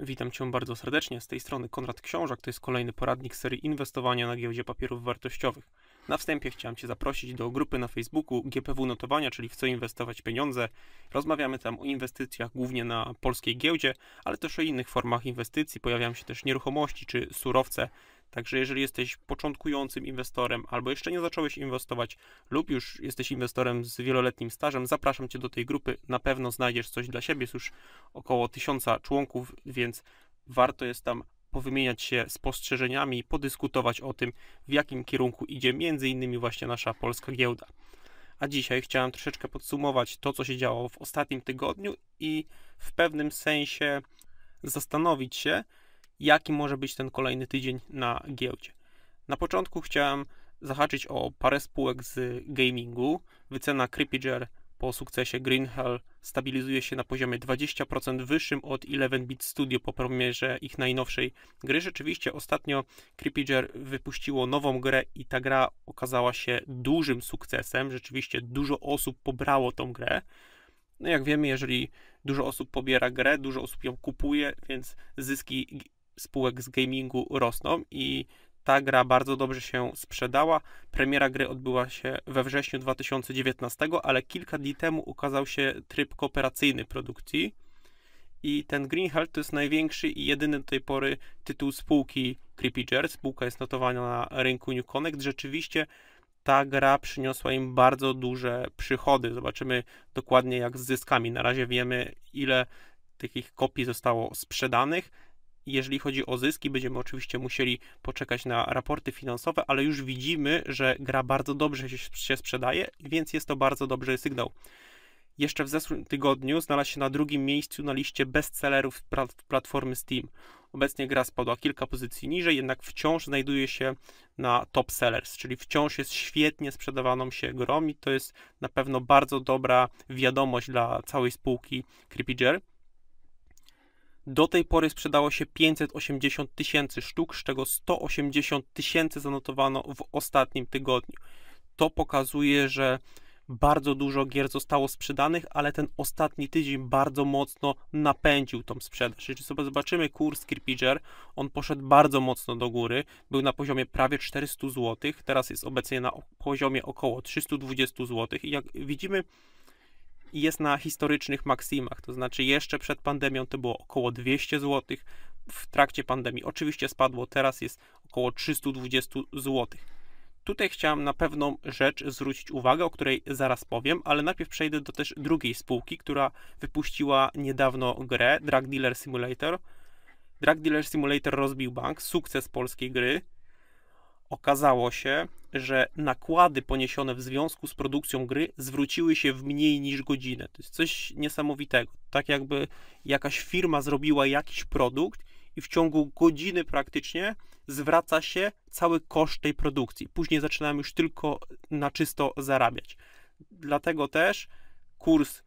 Witam Cię bardzo serdecznie. Z tej strony Konrad Książak, to jest kolejny poradnik serii inwestowania na giełdzie papierów wartościowych. Na wstępie chciałem Cię zaprosić do grupy na Facebooku GPW Notowania, czyli w co inwestować pieniądze. Rozmawiamy tam o inwestycjach głównie na polskiej giełdzie, ale też o innych formach inwestycji. Pojawiają się też nieruchomości czy surowce, Także jeżeli jesteś początkującym inwestorem albo jeszcze nie zacząłeś inwestować lub już jesteś inwestorem z wieloletnim stażem, zapraszam Cię do tej grupy. Na pewno znajdziesz coś dla siebie. Jest już około tysiąca członków, więc warto jest tam powymieniać się spostrzeżeniami, podyskutować o tym, w jakim kierunku idzie między innymi właśnie nasza polska giełda. A dzisiaj chciałem troszeczkę podsumować to, co się działo w ostatnim tygodniu i w pewnym sensie zastanowić się, jaki może być ten kolejny tydzień na giełdzie. Na początku chciałem zahaczyć o parę spółek z gamingu. Wycena Crypiger po sukcesie Greenhell stabilizuje się na poziomie 20% wyższym od 11-bit Studio po premierze ich najnowszej gry. Rzeczywiście ostatnio Crypiger wypuściło nową grę i ta gra okazała się dużym sukcesem. Rzeczywiście dużo osób pobrało tą grę. No jak wiemy, jeżeli dużo osób pobiera grę, dużo osób ją kupuje, więc zyski spółek z gamingu rosną i ta gra bardzo dobrze się sprzedała. Premiera gry odbyła się we wrześniu 2019, ale kilka dni temu ukazał się tryb kooperacyjny produkcji. I ten Green Hell to jest największy i jedyny do tej pory tytuł spółki Creepy Jer. Spółka jest notowana na rynku New Connect. Rzeczywiście ta gra przyniosła im bardzo duże przychody. Zobaczymy dokładnie jak z zyskami. Na razie wiemy, ile takich kopii zostało sprzedanych jeżeli chodzi o zyski, będziemy oczywiście musieli poczekać na raporty finansowe, ale już widzimy, że gra bardzo dobrze się sprzedaje, więc jest to bardzo dobry sygnał. Jeszcze w zeszłym tygodniu znalazł się na drugim miejscu na liście bestsellerów platformy Steam. Obecnie gra spadła kilka pozycji niżej, jednak wciąż znajduje się na top sellers, czyli wciąż jest świetnie sprzedawaną się grą i to jest na pewno bardzo dobra wiadomość dla całej spółki Creepy Jerry. Do tej pory sprzedało się 580 tysięcy sztuk, z czego 180 tysięcy zanotowano w ostatnim tygodniu. To pokazuje, że bardzo dużo gier zostało sprzedanych, ale ten ostatni tydzień bardzo mocno napędził tą sprzedaż. Jeśli sobie zobaczymy kurs Kirpiger, on poszedł bardzo mocno do góry, był na poziomie prawie 400 zł, teraz jest obecnie na poziomie około 320 zł i jak widzimy i jest na historycznych maksimach, to znaczy jeszcze przed pandemią to było około 200 zł, w trakcie pandemii oczywiście spadło, teraz jest około 320 zł. Tutaj chciałem na pewną rzecz zwrócić uwagę, o której zaraz powiem, ale najpierw przejdę do też drugiej spółki, która wypuściła niedawno grę Drug Dealer Simulator. Drug Dealer Simulator rozbił bank, sukces polskiej gry. Okazało się, że nakłady poniesione w związku z produkcją gry zwróciły się w mniej niż godzinę. To jest coś niesamowitego. Tak jakby jakaś firma zrobiła jakiś produkt i w ciągu godziny praktycznie zwraca się cały koszt tej produkcji. Później zaczynamy już tylko na czysto zarabiać. Dlatego też kurs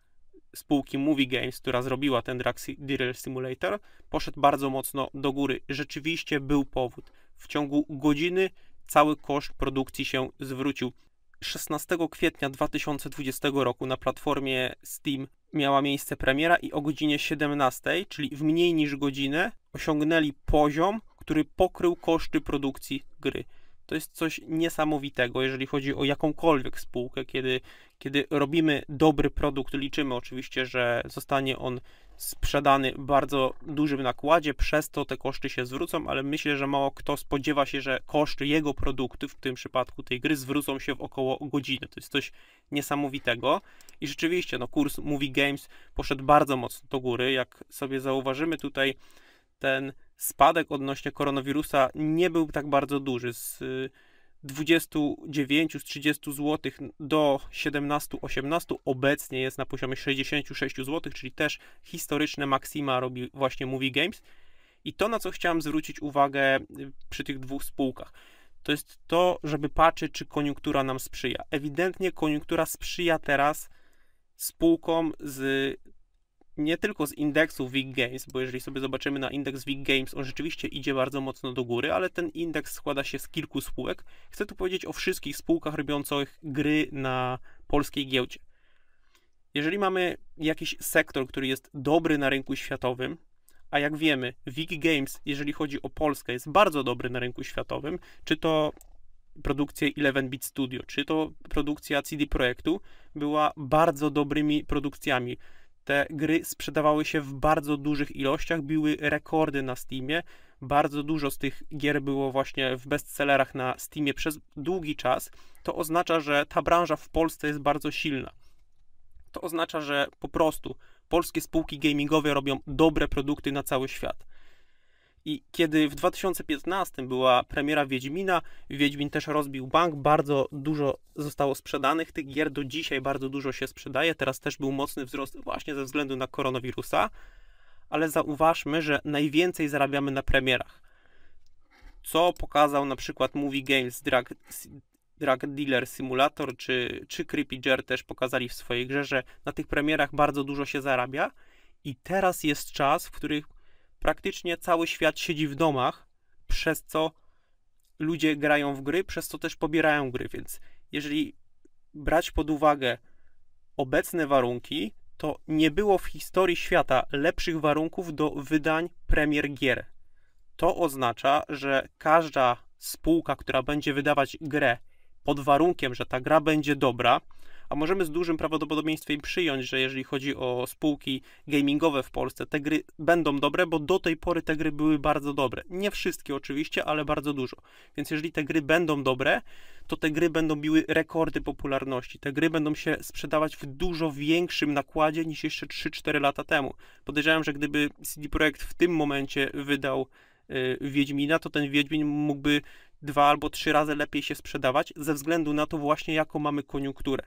spółki Movie Games, która zrobiła ten Drill Simulator, poszedł bardzo mocno do góry. Rzeczywiście był powód. W ciągu godziny cały koszt produkcji się zwrócił. 16 kwietnia 2020 roku na platformie Steam miała miejsce premiera i o godzinie 17, czyli w mniej niż godzinę, osiągnęli poziom, który pokrył koszty produkcji gry. To jest coś niesamowitego, jeżeli chodzi o jakąkolwiek spółkę, kiedy, kiedy robimy dobry produkt, liczymy oczywiście, że zostanie on sprzedany w bardzo dużym nakładzie, przez to te koszty się zwrócą, ale myślę, że mało kto spodziewa się, że koszty jego produktu, w tym przypadku tej gry, zwrócą się w około godziny. To jest coś niesamowitego i rzeczywiście no, kurs Movie Games poszedł bardzo mocno do góry. Jak sobie zauważymy tutaj ten spadek odnośnie koronawirusa nie był tak bardzo duży. Z y, 29 z 30 zł do 17-18 obecnie jest na poziomie 66 zł, czyli też historyczne maksima robi właśnie Movie Games. I to, na co chciałem zwrócić uwagę y, przy tych dwóch spółkach, to jest to, żeby patrzeć, czy koniunktura nam sprzyja. Ewidentnie koniunktura sprzyja teraz spółkom z nie tylko z indeksu WIG Games, bo jeżeli sobie zobaczymy na indeks WIG Games, on rzeczywiście idzie bardzo mocno do góry, ale ten indeks składa się z kilku spółek. Chcę tu powiedzieć o wszystkich spółkach robiących gry na polskiej giełdzie. Jeżeli mamy jakiś sektor, który jest dobry na rynku światowym, a jak wiemy, WIG Games, jeżeli chodzi o Polskę, jest bardzo dobry na rynku światowym, czy to produkcja 11 Bit Studio, czy to produkcja CD Projektu, była bardzo dobrymi produkcjami. Te gry sprzedawały się w bardzo dużych ilościach, biły rekordy na Steamie. Bardzo dużo z tych gier było właśnie w bestsellerach na Steamie przez długi czas. To oznacza, że ta branża w Polsce jest bardzo silna. To oznacza, że po prostu polskie spółki gamingowe robią dobre produkty na cały świat. I kiedy w 2015 była premiera Wiedźmina, Wiedźmin też rozbił bank, bardzo dużo zostało sprzedanych tych gier, do dzisiaj bardzo dużo się sprzedaje, teraz też był mocny wzrost właśnie ze względu na koronawirusa, ale zauważmy, że najwięcej zarabiamy na premierach. Co pokazał na przykład Movie Games Drag, Dealer Simulator czy, czy Creepy Jer też pokazali w swojej grze, że na tych premierach bardzo dużo się zarabia i teraz jest czas, w których praktycznie cały świat siedzi w domach, przez co ludzie grają w gry, przez co też pobierają gry, więc jeżeli brać pod uwagę obecne warunki, to nie było w historii świata lepszych warunków do wydań premier gier. To oznacza, że każda spółka, która będzie wydawać grę pod warunkiem, że ta gra będzie dobra, a możemy z dużym prawdopodobieństwem przyjąć, że jeżeli chodzi o spółki gamingowe w Polsce, te gry będą dobre, bo do tej pory te gry były bardzo dobre. Nie wszystkie oczywiście, ale bardzo dużo. Więc jeżeli te gry będą dobre, to te gry będą biły rekordy popularności. Te gry będą się sprzedawać w dużo większym nakładzie niż jeszcze 3-4 lata temu. Podejrzewam, że gdyby CD Projekt w tym momencie wydał y, Wiedźmina, to ten Wiedźmin mógłby dwa albo trzy razy lepiej się sprzedawać, ze względu na to właśnie, jaką mamy koniunkturę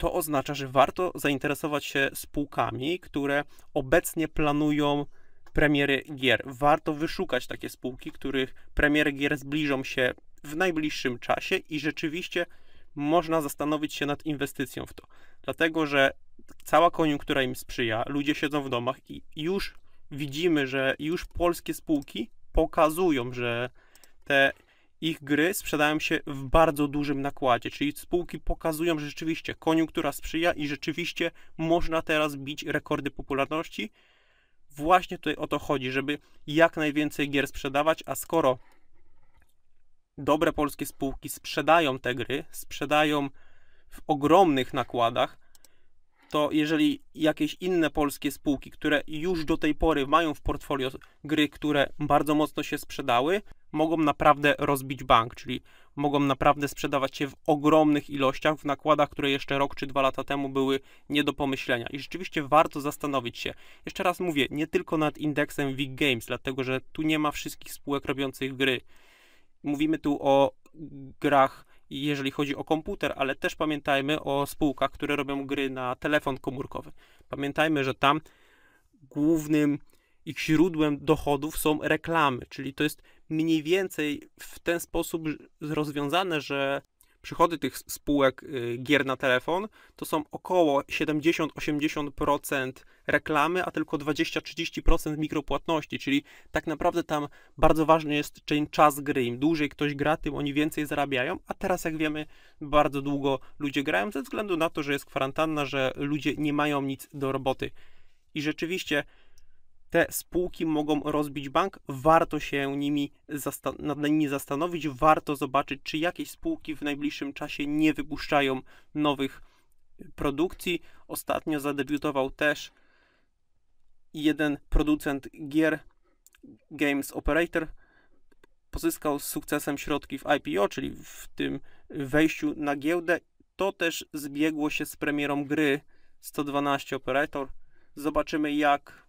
to oznacza, że warto zainteresować się spółkami, które obecnie planują premiery gier. Warto wyszukać takie spółki, których premiery gier zbliżą się w najbliższym czasie i rzeczywiście można zastanowić się nad inwestycją w to. Dlatego, że cała koniunktura im sprzyja, ludzie siedzą w domach i już widzimy, że już polskie spółki pokazują, że te ich gry sprzedają się w bardzo dużym nakładzie, czyli spółki pokazują, że rzeczywiście koniunktura sprzyja i rzeczywiście można teraz bić rekordy popularności. Właśnie tutaj o to chodzi, żeby jak najwięcej gier sprzedawać, a skoro dobre polskie spółki sprzedają te gry, sprzedają w ogromnych nakładach, to jeżeli jakieś inne polskie spółki, które już do tej pory mają w portfolio gry, które bardzo mocno się sprzedały, mogą naprawdę rozbić bank, czyli mogą naprawdę sprzedawać się w ogromnych ilościach, w nakładach, które jeszcze rok czy dwa lata temu były nie do pomyślenia. I rzeczywiście warto zastanowić się. Jeszcze raz mówię, nie tylko nad indeksem Wig Games, dlatego że tu nie ma wszystkich spółek robiących gry. Mówimy tu o grach, jeżeli chodzi o komputer, ale też pamiętajmy o spółkach, które robią gry na telefon komórkowy. Pamiętajmy, że tam głównym ich źródłem dochodów są reklamy, czyli to jest mniej więcej w ten sposób rozwiązane, że przychody tych spółek y, gier na telefon to są około 70-80% reklamy, a tylko 20-30% mikropłatności, czyli tak naprawdę tam bardzo ważny jest czas gry. Im dłużej ktoś gra, tym oni więcej zarabiają, a teraz jak wiemy, bardzo długo ludzie grają ze względu na to, że jest kwarantanna, że ludzie nie mają nic do roboty. I rzeczywiście te spółki mogą rozbić bank, warto się nimi nad nimi zastanowić, warto zobaczyć, czy jakieś spółki w najbliższym czasie nie wypuszczają nowych produkcji. Ostatnio zadebiutował też jeden producent gier Games Operator. Pozyskał z sukcesem środki w IPO, czyli w tym wejściu na giełdę. To też zbiegło się z premierą gry 112 Operator. Zobaczymy, jak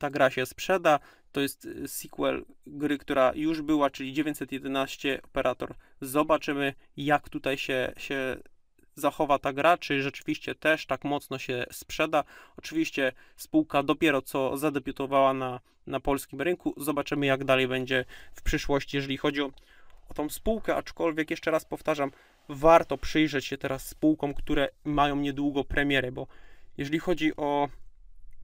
ta gra się sprzeda. To jest y, sequel gry, która już była, czyli 911 Operator. Zobaczymy, jak tutaj się, się zachowa ta gra, czy rzeczywiście też tak mocno się sprzeda. Oczywiście spółka dopiero co zadebiutowała na, na polskim rynku. Zobaczymy, jak dalej będzie w przyszłości, jeżeli chodzi o, o tą spółkę, aczkolwiek jeszcze raz powtarzam, warto przyjrzeć się teraz spółkom, które mają niedługo premierę, bo jeżeli chodzi o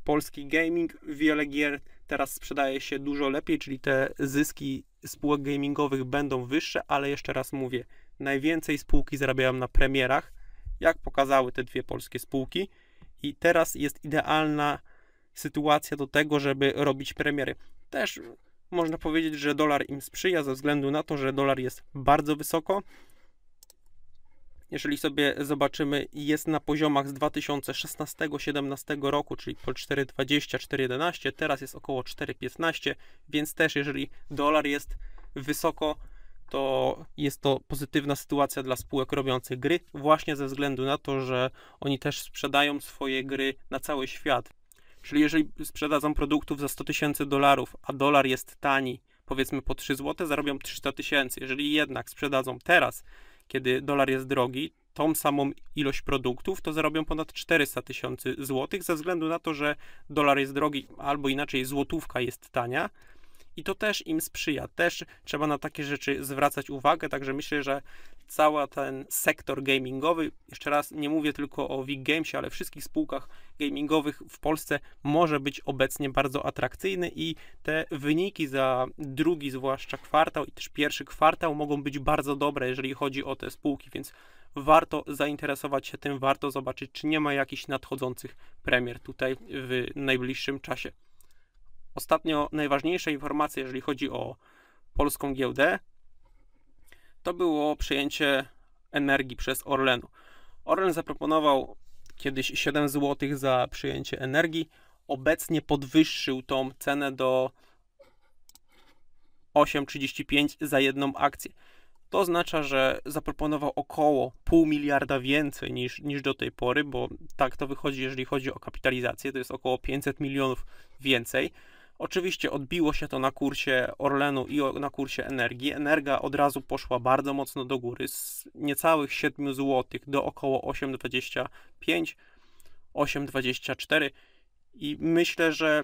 polski gaming. Wiele gier teraz sprzedaje się dużo lepiej, czyli te zyski spółek gamingowych będą wyższe, ale jeszcze raz mówię, najwięcej spółki zarabiają na premierach, jak pokazały te dwie polskie spółki i teraz jest idealna sytuacja do tego, żeby robić premiery. Też można powiedzieć, że dolar im sprzyja ze względu na to, że dolar jest bardzo wysoko, jeżeli sobie zobaczymy, jest na poziomach z 2016 2017 roku, czyli po 4,20-4,11, teraz jest około 4,15, więc też jeżeli dolar jest wysoko, to jest to pozytywna sytuacja dla spółek robiących gry, właśnie ze względu na to, że oni też sprzedają swoje gry na cały świat. Czyli jeżeli sprzedadzą produktów za 100 tysięcy dolarów, a dolar jest tani, powiedzmy po 3 zł, zarobią 300 tysięcy. Jeżeli jednak sprzedadzą teraz kiedy dolar jest drogi, tą samą ilość produktów, to zarobią ponad 400 tysięcy złotych, ze względu na to, że dolar jest drogi, albo inaczej złotówka jest tania, i to też im sprzyja. Też trzeba na takie rzeczy zwracać uwagę, także myślę, że cały ten sektor gamingowy, jeszcze raz nie mówię tylko o Wig Gamesie, ale wszystkich spółkach gamingowych w Polsce może być obecnie bardzo atrakcyjny i te wyniki za drugi, zwłaszcza kwartał i też pierwszy kwartał mogą być bardzo dobre, jeżeli chodzi o te spółki, więc warto zainteresować się tym, warto zobaczyć, czy nie ma jakichś nadchodzących premier tutaj w najbliższym czasie ostatnio najważniejsze informacje, jeżeli chodzi o polską giełdę, to było przejęcie energii przez Orlenu. Orlen zaproponował kiedyś 7 zł za przyjęcie energii. Obecnie podwyższył tą cenę do 8,35 za jedną akcję. To oznacza, że zaproponował około pół miliarda więcej niż, niż do tej pory, bo tak to wychodzi, jeżeli chodzi o kapitalizację, to jest około 500 milionów więcej. Oczywiście odbiło się to na kursie Orlenu i na kursie energii. Energia od razu poszła bardzo mocno do góry z niecałych 7 zł do około 8,25, 8,24 i myślę, że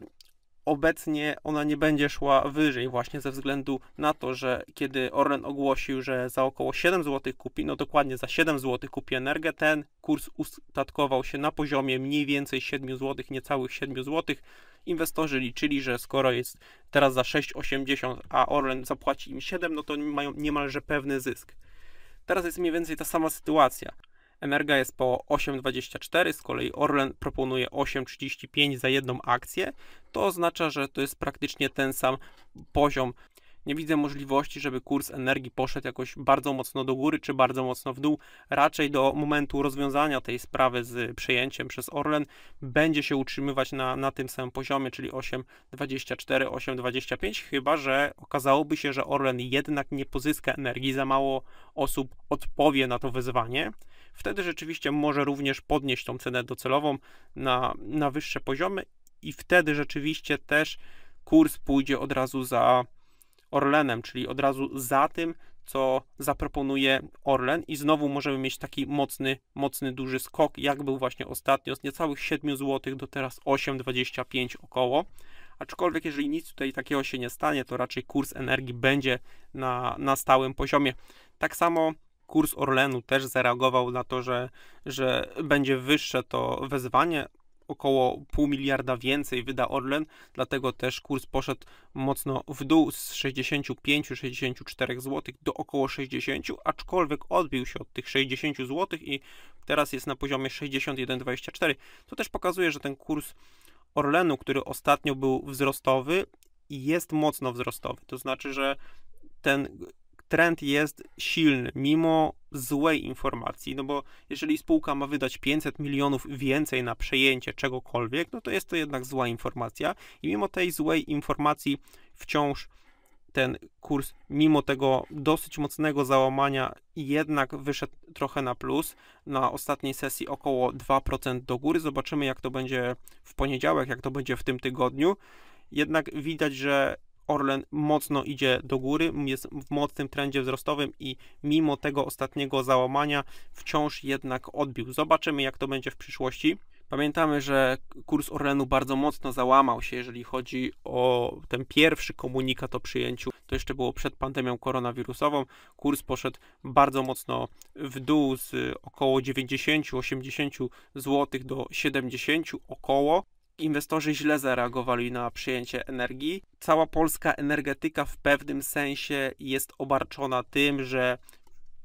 obecnie ona nie będzie szła wyżej właśnie ze względu na to, że kiedy Orlen ogłosił, że za około 7 zł kupi, no dokładnie za 7 zł kupi energię, ten kurs ustatkował się na poziomie mniej więcej 7 zł, niecałych 7 zł. Inwestorzy liczyli, że skoro jest teraz za 6,80, a Orlen zapłaci im 7, no to mają niemalże pewny zysk. Teraz jest mniej więcej ta sama sytuacja. Energa jest po 8,24, z kolei Orlen proponuje 8,35 za jedną akcję. To oznacza, że to jest praktycznie ten sam poziom nie widzę możliwości, żeby kurs energii poszedł jakoś bardzo mocno do góry czy bardzo mocno w dół. Raczej do momentu rozwiązania tej sprawy z przejęciem przez Orlen będzie się utrzymywać na, na tym samym poziomie, czyli 8,24, 8,25, chyba że okazałoby się, że Orlen jednak nie pozyska energii, za mało osób odpowie na to wezwanie wtedy rzeczywiście może również podnieść tą cenę docelową na, na wyższe poziomy i wtedy rzeczywiście też kurs pójdzie od razu za Orlenem, czyli od razu za tym, co zaproponuje Orlen i znowu możemy mieć taki mocny, mocny, duży skok, jak był właśnie ostatnio, z niecałych 7 zł do teraz 8,25 około. Aczkolwiek jeżeli nic tutaj takiego się nie stanie, to raczej kurs energii będzie na, na stałym poziomie. Tak samo kurs Orlenu też zareagował na to, że, że będzie wyższe to wezwanie, około pół miliarda więcej wyda Orlen, dlatego też kurs poszedł mocno w dół z 65-64 zł do około 60, aczkolwiek odbił się od tych 60 zł i teraz jest na poziomie 61,24. To też pokazuje, że ten kurs Orlenu, który ostatnio był wzrostowy, jest mocno wzrostowy. To znaczy, że ten trend jest silny, mimo złej informacji, no bo jeżeli spółka ma wydać 500 milionów więcej na przejęcie czegokolwiek, no to jest to jednak zła informacja i mimo tej złej informacji wciąż ten kurs, mimo tego dosyć mocnego załamania, jednak wyszedł trochę na plus. Na ostatniej sesji około 2% do góry. Zobaczymy, jak to będzie w poniedziałek, jak to będzie w tym tygodniu. Jednak widać, że Orlen mocno idzie do góry, jest w mocnym trendzie wzrostowym i mimo tego ostatniego załamania wciąż jednak odbił. Zobaczymy, jak to będzie w przyszłości. Pamiętamy, że kurs Orlenu bardzo mocno załamał się, jeżeli chodzi o ten pierwszy komunikat o przyjęciu. To jeszcze było przed pandemią koronawirusową. Kurs poszedł bardzo mocno w dół z około 90-80 zł do 70 około. Inwestorzy źle zareagowali na przyjęcie energii cała polska energetyka w pewnym sensie jest obarczona tym, że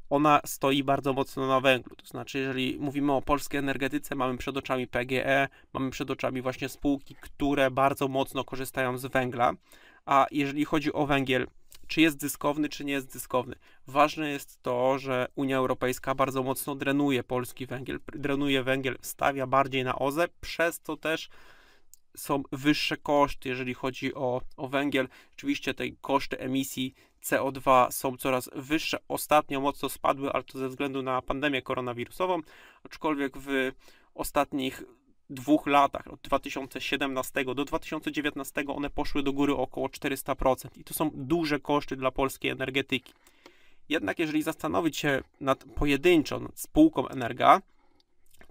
ona stoi bardzo mocno na węglu. To znaczy, jeżeli mówimy o polskiej energetyce, mamy przed oczami PGE, mamy przed oczami właśnie spółki, które bardzo mocno korzystają z węgla. A jeżeli chodzi o węgiel, czy jest dyskowny, czy nie jest dyskowny. Ważne jest to, że Unia Europejska bardzo mocno drenuje polski węgiel, drenuje węgiel, stawia bardziej na OZE, przez to też są wyższe koszty, jeżeli chodzi o, o węgiel. Oczywiście te koszty emisji CO2 są coraz wyższe. Ostatnio mocno spadły, ale to ze względu na pandemię koronawirusową, aczkolwiek w ostatnich dwóch latach, od 2017 do 2019, one poszły do góry około 400%. I to są duże koszty dla polskiej energetyki. Jednak jeżeli zastanowić się nad pojedynczą nad spółką Energa,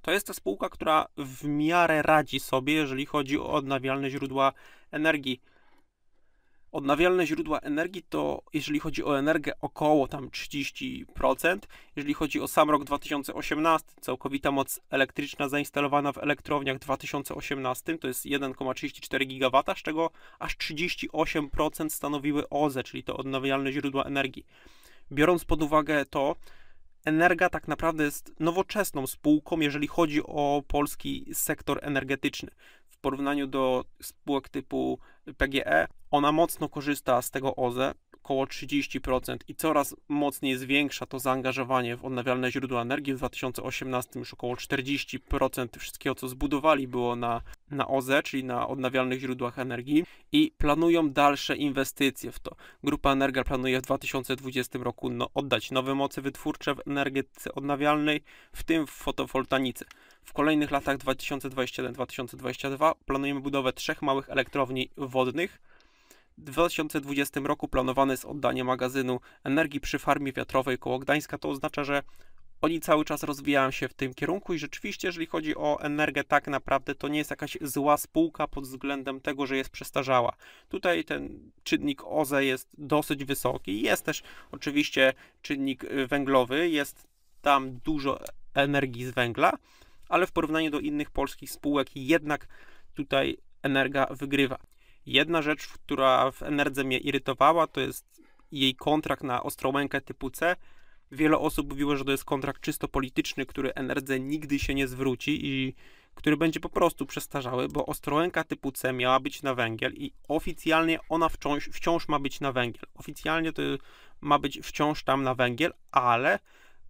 to jest ta spółka, która w miarę radzi sobie, jeżeli chodzi o odnawialne źródła energii. Odnawialne źródła energii to, jeżeli chodzi o energię, około tam 30%. Jeżeli chodzi o sam rok 2018, całkowita moc elektryczna zainstalowana w elektrowniach w 2018 to jest 1,34 GW, z czego aż 38% stanowiły OZE, czyli to odnawialne źródła energii. Biorąc pod uwagę to, Energa tak naprawdę jest nowoczesną spółką, jeżeli chodzi o polski sektor energetyczny. W porównaniu do spółek typu PGE, ona mocno korzysta z tego OZE, około 30% i coraz mocniej zwiększa to zaangażowanie w odnawialne źródła energii. W 2018 już około 40% wszystkiego, co zbudowali, było na, na OZE, czyli na odnawialnych źródłach energii i planują dalsze inwestycje w to. Grupa Energa planuje w 2020 roku no, oddać nowe moce wytwórcze w energetyce odnawialnej, w tym w fotowoltanice. W kolejnych latach 2021-2022 planujemy budowę trzech małych elektrowni wodnych, w 2020 roku planowane jest oddanie magazynu energii przy farmie wiatrowej koło Gdańska. To oznacza, że oni cały czas rozwijają się w tym kierunku i rzeczywiście, jeżeli chodzi o energię, tak naprawdę to nie jest jakaś zła spółka pod względem tego, że jest przestarzała. Tutaj ten czynnik OZE jest dosyć wysoki. Jest też oczywiście czynnik y, węglowy, jest tam dużo energii z węgla, ale w porównaniu do innych polskich spółek jednak tutaj energia wygrywa. Jedna rzecz, która w Enerdze mnie irytowała, to jest jej kontrakt na Ostrołękę typu C. Wiele osób mówiło, że to jest kontrakt czysto polityczny, który Enerdze nigdy się nie zwróci i który będzie po prostu przestarzały, bo Ostrołęka typu C miała być na węgiel i oficjalnie ona wciąż, wciąż ma być na węgiel. Oficjalnie to ma być wciąż tam na węgiel, ale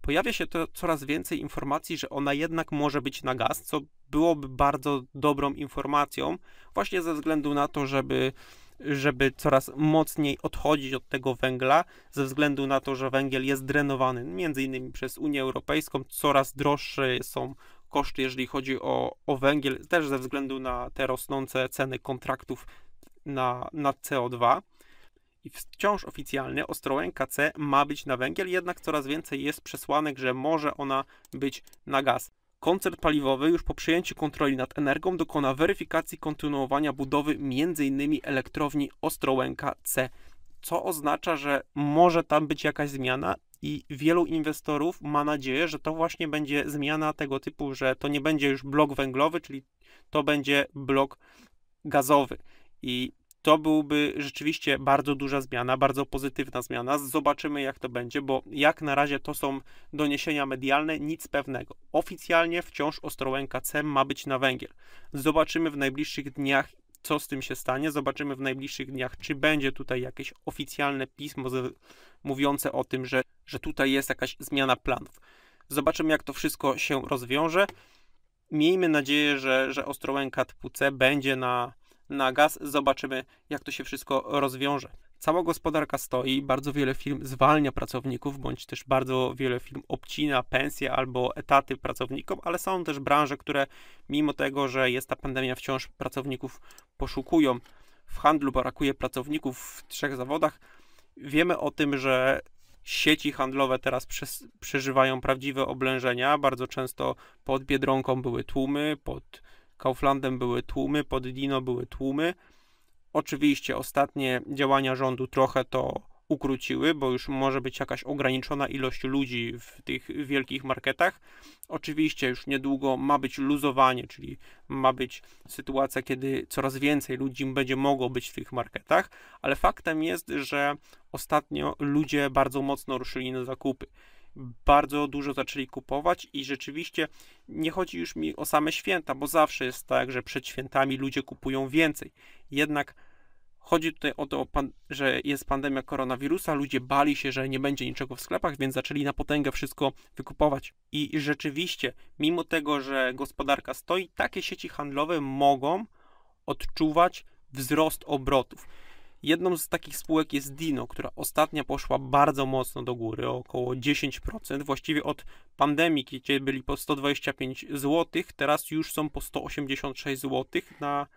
pojawia się to coraz więcej informacji, że ona jednak może być na gaz, co byłoby bardzo dobrą informacją, właśnie ze względu na to, żeby żeby coraz mocniej odchodzić od tego węgla, ze względu na to, że węgiel jest drenowany między innymi przez Unię Europejską, coraz droższe są koszty, jeżeli chodzi o, o węgiel, też ze względu na te rosnące ceny kontraktów na, na CO2 i wciąż oficjalnie Ostrołęka C ma być na węgiel, jednak coraz więcej jest przesłanek, że może ona być na gaz. Koncert paliwowy już po przyjęciu kontroli nad energią dokona weryfikacji kontynuowania budowy m.in. elektrowni Ostrołęka C, co oznacza, że może tam być jakaś zmiana i wielu inwestorów ma nadzieję, że to właśnie będzie zmiana tego typu, że to nie będzie już blok węglowy, czyli to będzie blok gazowy. I to byłby rzeczywiście bardzo duża zmiana, bardzo pozytywna zmiana. Zobaczymy, jak to będzie, bo jak na razie to są doniesienia medialne, nic pewnego. Oficjalnie wciąż Ostrołęka C ma być na węgiel. Zobaczymy w najbliższych dniach, co z tym się stanie. Zobaczymy w najbliższych dniach, czy będzie tutaj jakieś oficjalne pismo z, mówiące o tym, że, że tutaj jest jakaś zmiana planów. Zobaczymy, jak to wszystko się rozwiąże. Miejmy nadzieję, że, że Ostrołęka typu C będzie na na gaz. Zobaczymy, jak to się wszystko rozwiąże. Cała gospodarka stoi, bardzo wiele firm zwalnia pracowników, bądź też bardzo wiele firm obcina pensje albo etaty pracownikom, ale są też branże, które mimo tego, że jest ta pandemia, wciąż pracowników poszukują. W handlu brakuje pracowników w trzech zawodach. Wiemy o tym, że sieci handlowe teraz przeżywają prawdziwe oblężenia. Bardzo często pod Biedronką były tłumy, pod Kauflandem były tłumy, pod Dino były tłumy. Oczywiście ostatnie działania rządu trochę to ukróciły, bo już może być jakaś ograniczona ilość ludzi w tych wielkich marketach. Oczywiście już niedługo ma być luzowanie, czyli ma być sytuacja, kiedy coraz więcej ludzi będzie mogło być w tych marketach, ale faktem jest, że ostatnio ludzie bardzo mocno ruszyli na zakupy bardzo dużo zaczęli kupować i rzeczywiście nie chodzi już mi o same święta, bo zawsze jest tak, że przed świętami ludzie kupują więcej. Jednak chodzi tutaj o to, że jest pandemia koronawirusa, ludzie bali się, że nie będzie niczego w sklepach, więc zaczęli na potęgę wszystko wykupować. I rzeczywiście, mimo tego, że gospodarka stoi, takie sieci handlowe mogą odczuwać wzrost obrotów. Jedną z takich spółek jest Dino, która ostatnia poszła bardzo mocno do góry, około 10%. Właściwie od pandemii, kiedy byli po 125 zł, teraz już są po 186 zł na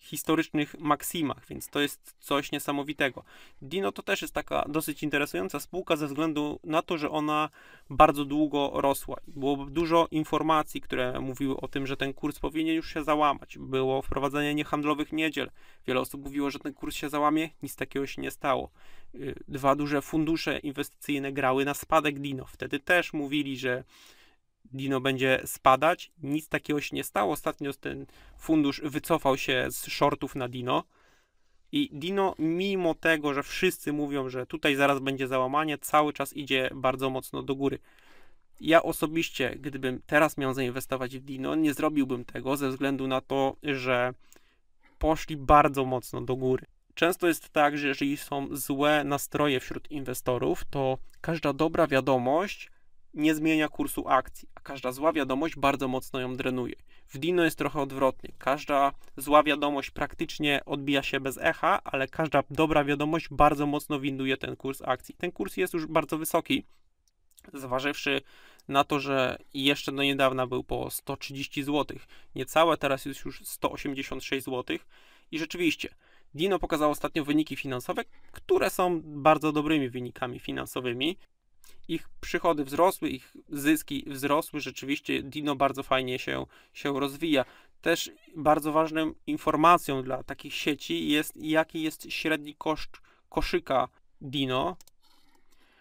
historycznych maksimach, więc to jest coś niesamowitego. Dino to też jest taka dosyć interesująca spółka ze względu na to, że ona bardzo długo rosła. Było dużo informacji, które mówiły o tym, że ten kurs powinien już się załamać. Było wprowadzenie niehandlowych niedziel. Wiele osób mówiło, że ten kurs się załamie, nic takiego się nie stało. Y, dwa duże fundusze inwestycyjne grały na spadek Dino. Wtedy też mówili, że Dino będzie spadać. Nic takiego się nie stało. Ostatnio ten fundusz wycofał się z shortów na Dino. I Dino, mimo tego, że wszyscy mówią, że tutaj zaraz będzie załamanie, cały czas idzie bardzo mocno do góry. Ja osobiście, gdybym teraz miał zainwestować w Dino, nie zrobiłbym tego ze względu na to, że poszli bardzo mocno do góry. Często jest tak, że jeżeli są złe nastroje wśród inwestorów, to każda dobra wiadomość nie zmienia kursu akcji, a każda zła wiadomość bardzo mocno ją drenuje. W Dino jest trochę odwrotnie. Każda zła wiadomość praktycznie odbija się bez echa, ale każda dobra wiadomość bardzo mocno winduje ten kurs akcji. Ten kurs jest już bardzo wysoki, zważywszy na to, że jeszcze do niedawna był po 130 zł, niecałe, teraz jest już 186 zł. I rzeczywiście, Dino pokazało ostatnio wyniki finansowe, które są bardzo dobrymi wynikami finansowymi ich przychody wzrosły, ich zyski wzrosły. Rzeczywiście Dino bardzo fajnie się, się rozwija. Też bardzo ważną informacją dla takich sieci jest, jaki jest średni koszt koszyka Dino.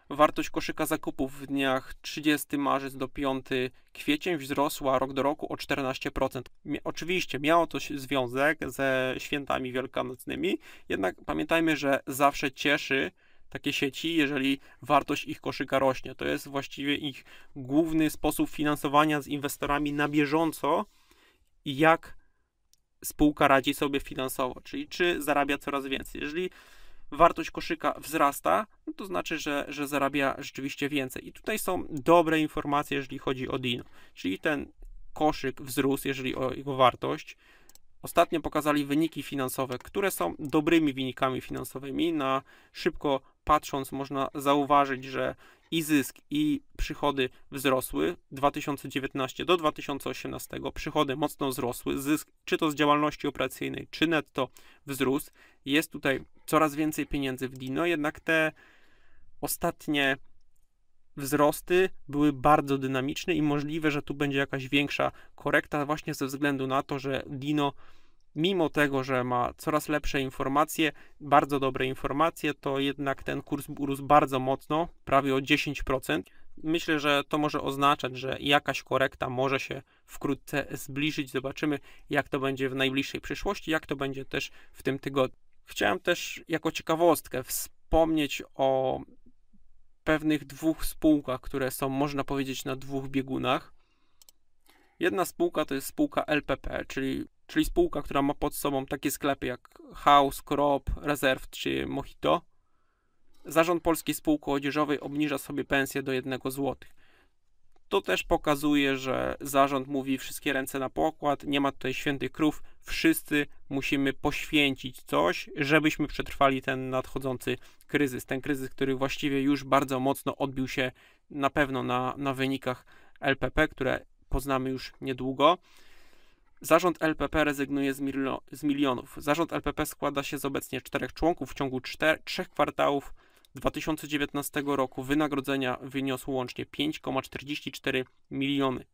Wartość koszyka zakupów w dniach 30 marzec do 5 kwiecień wzrosła rok do roku o 14%. Oczywiście miało to związek ze świętami wielkanocnymi, jednak pamiętajmy, że zawsze cieszy takie sieci, jeżeli wartość ich koszyka rośnie. To jest właściwie ich główny sposób finansowania z inwestorami na bieżąco, jak spółka radzi sobie finansowo, czyli czy zarabia coraz więcej. Jeżeli wartość koszyka wzrasta, no to znaczy, że, że zarabia rzeczywiście więcej. I tutaj są dobre informacje, jeżeli chodzi o Dino. Czyli ten koszyk wzrósł, jeżeli o jego wartość, Ostatnio pokazali wyniki finansowe, które są dobrymi wynikami finansowymi. Na szybko patrząc, można zauważyć, że i zysk, i przychody wzrosły 2019 do 2018. Przychody mocno wzrosły, zysk czy to z działalności operacyjnej, czy netto wzrósł. Jest tutaj coraz więcej pieniędzy w Dino, jednak te ostatnie wzrosty były bardzo dynamiczne i możliwe, że tu będzie jakaś większa korekta właśnie ze względu na to, że Dino mimo tego, że ma coraz lepsze informacje, bardzo dobre informacje, to jednak ten kurs urósł bardzo mocno, prawie o 10%. Myślę, że to może oznaczać, że jakaś korekta może się wkrótce zbliżyć. Zobaczymy, jak to będzie w najbliższej przyszłości, jak to będzie też w tym tygodniu. Chciałem też jako ciekawostkę wspomnieć o pewnych dwóch spółkach, które są, można powiedzieć, na dwóch biegunach. Jedna spółka to jest spółka LPP, czyli, czyli spółka, która ma pod sobą takie sklepy jak House, Crop, Reserve czy Mojito. Zarząd Polskiej Spółki Odzieżowej obniża sobie pensję do 1 zł. To też pokazuje, że zarząd mówi wszystkie ręce na pokład, nie ma tutaj świętych krów, wszyscy musimy poświęcić coś, żebyśmy przetrwali ten nadchodzący kryzys. Ten kryzys, który właściwie już bardzo mocno odbił się na pewno na, na wynikach LPP, które poznamy już niedługo. Zarząd LPP rezygnuje z, milionów. Zarząd LPP składa się z obecnie czterech członków w ciągu czter- trzech kwartałów 2019 roku wynagrodzenia wyniosły łącznie 5,44 miliony.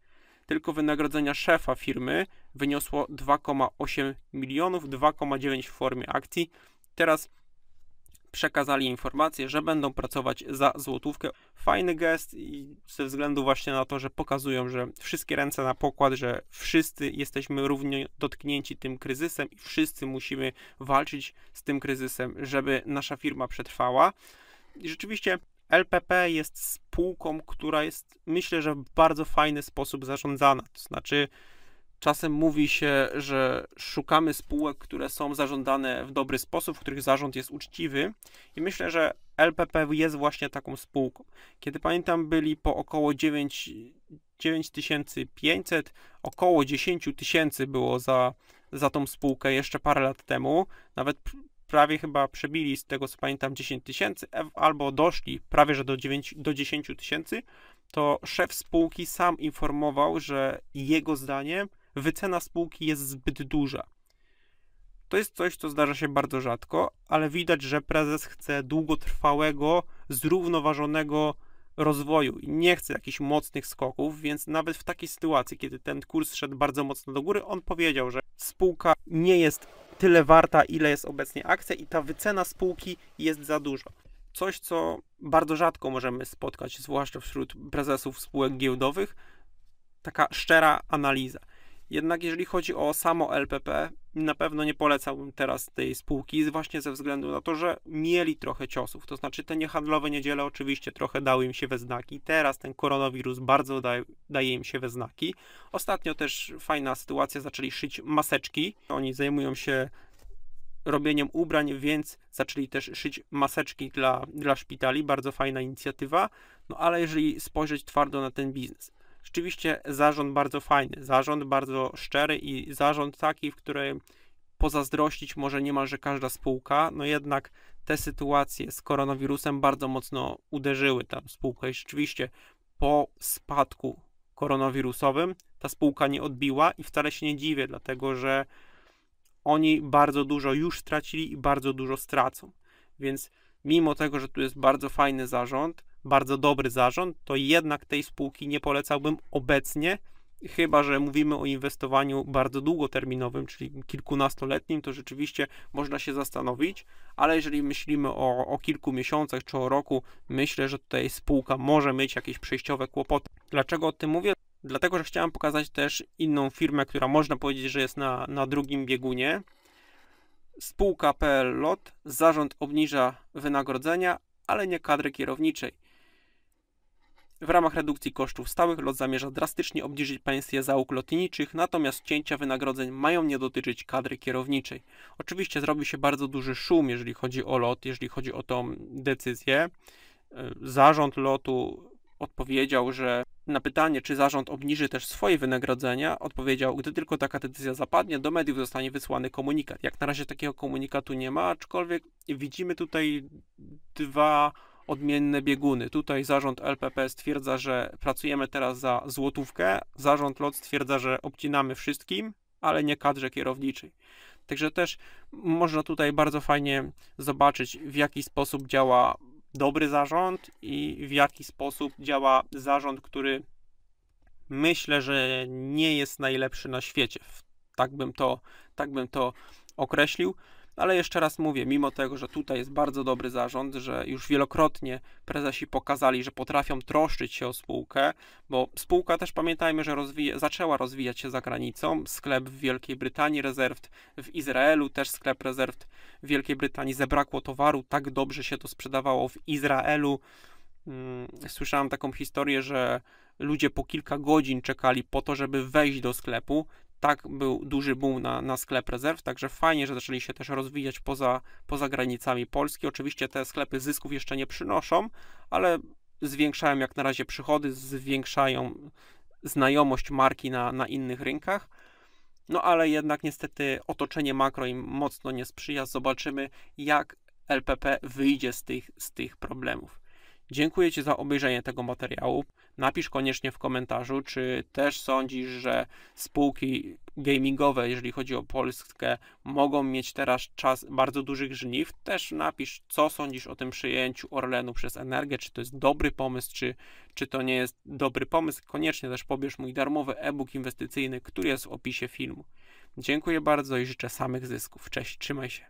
Tylko wynagrodzenia szefa firmy wyniosło 2,8 milionów, 2,9 w formie akcji. Teraz przekazali informację, że będą pracować za złotówkę. Fajny gest i ze względu właśnie na to, że pokazują, że wszystkie ręce na pokład, że wszyscy jesteśmy równie dotknięci tym kryzysem i wszyscy musimy walczyć z tym kryzysem, żeby nasza firma przetrwała. I rzeczywiście LPP jest spółką, która jest, myślę, że w bardzo fajny sposób zarządzana. To znaczy, czasem mówi się, że szukamy spółek, które są zarządzane w dobry sposób, w których zarząd jest uczciwy, i myślę, że LPP jest właśnie taką spółką. Kiedy pamiętam, byli po około 9, 9500, około 10 tysięcy było za, za tą spółkę jeszcze parę lat temu. Nawet prawie chyba przebili, z tego co pamiętam, 10 tysięcy, e, albo doszli prawie że do, 9, do 10 tysięcy, to szef spółki sam informował, że jego zdaniem wycena spółki jest zbyt duża. To jest coś, co zdarza się bardzo rzadko, ale widać, że prezes chce długotrwałego, zrównoważonego rozwoju i nie chce jakichś mocnych skoków, więc nawet w takiej sytuacji, kiedy ten kurs szedł bardzo mocno do góry, on powiedział, że spółka nie jest tyle warta, ile jest obecnie akcja i ta wycena spółki jest za duża. Coś, co bardzo rzadko możemy spotkać, zwłaszcza wśród prezesów spółek giełdowych, taka szczera analiza. Jednak jeżeli chodzi o samo LPP, na pewno nie polecałbym teraz tej spółki, właśnie ze względu na to, że mieli trochę ciosów. To znaczy, te niehandlowe niedziele oczywiście trochę dały im się we znaki. Teraz ten koronawirus bardzo daje, daje im się we znaki. Ostatnio też fajna sytuacja, zaczęli szyć maseczki. Oni zajmują się robieniem ubrań, więc zaczęli też szyć maseczki dla, dla szpitali. Bardzo fajna inicjatywa. No ale jeżeli spojrzeć twardo na ten biznes, rzeczywiście zarząd bardzo fajny, zarząd bardzo szczery i zarząd taki, w którym pozazdrościć może niemalże każda spółka, no jednak te sytuacje z koronawirusem bardzo mocno uderzyły tam spółkę i rzeczywiście po spadku koronawirusowym ta spółka nie odbiła i wcale się nie dziwię, dlatego że oni bardzo dużo już stracili i bardzo dużo stracą. Więc mimo tego, że tu jest bardzo fajny zarząd, bardzo dobry zarząd, to jednak tej spółki nie polecałbym obecnie, chyba że mówimy o inwestowaniu bardzo długoterminowym, czyli kilkunastoletnim, to rzeczywiście można się zastanowić, ale jeżeli myślimy o, o kilku miesiącach czy o roku, myślę, że tutaj spółka może mieć jakieś przejściowe kłopoty. Dlaczego o tym mówię? Dlatego, że chciałem pokazać też inną firmę, która można powiedzieć, że jest na, na drugim biegunie. Spółka PL Lot, zarząd obniża wynagrodzenia, ale nie kadry kierowniczej. W ramach redukcji kosztów stałych lot zamierza drastycznie obniżyć pensje załóg lotniczych, natomiast cięcia wynagrodzeń mają nie dotyczyć kadry kierowniczej. Oczywiście zrobi się bardzo duży szum, jeżeli chodzi o lot, jeżeli chodzi o tą decyzję. E, zarząd lotu odpowiedział, że na pytanie, czy zarząd obniży też swoje wynagrodzenia, odpowiedział, gdy tylko taka decyzja zapadnie, do mediów zostanie wysłany komunikat. Jak na razie takiego komunikatu nie ma, aczkolwiek widzimy tutaj dwa odmienne bieguny. Tutaj zarząd LPP stwierdza, że pracujemy teraz za złotówkę, zarząd LOT stwierdza, że obcinamy wszystkim, ale nie kadrze kierowniczej. Także też można tutaj bardzo fajnie zobaczyć, w jaki sposób działa dobry zarząd i w jaki sposób działa zarząd, który myślę, że nie jest najlepszy na świecie. Tak bym to, tak bym to określił ale jeszcze raz mówię, mimo tego, że tutaj jest bardzo dobry zarząd, że już wielokrotnie prezesi pokazali, że potrafią troszczyć się o spółkę, bo spółka też pamiętajmy, że zaczęła rozwijać się za granicą. Sklep w Wielkiej Brytanii Reserved, w Izraelu też sklep Reserved w Wielkiej Brytanii zabrakło towaru, tak dobrze się to sprzedawało w Izraelu. Mm, słyszałem taką historię, że ludzie po kilka godzin czekali po to, żeby wejść do sklepu tak był duży boom na, na sklep rezerw, także fajnie, że zaczęli się też rozwijać poza, poza granicami Polski. Oczywiście te sklepy zysków jeszcze nie przynoszą, ale zwiększają jak na razie przychody, zwiększają znajomość marki na, na innych rynkach. No ale jednak niestety otoczenie makro im mocno nie sprzyja. Zobaczymy, jak LPP wyjdzie z tych, z tych problemów. Dziękuję Ci za obejrzenie tego materiału. Napisz koniecznie w komentarzu, czy też sądzisz, że spółki gamingowe, jeżeli chodzi o Polskę, mogą mieć teraz czas bardzo dużych żniw. Też napisz, co sądzisz o tym przyjęciu Orlenu przez Energię, czy to jest dobry pomysł, czy, czy to nie jest dobry pomysł. Koniecznie też pobierz mój darmowy e-book inwestycyjny, który jest w opisie filmu. Dziękuję bardzo i życzę samych zysków. Cześć, trzymaj się.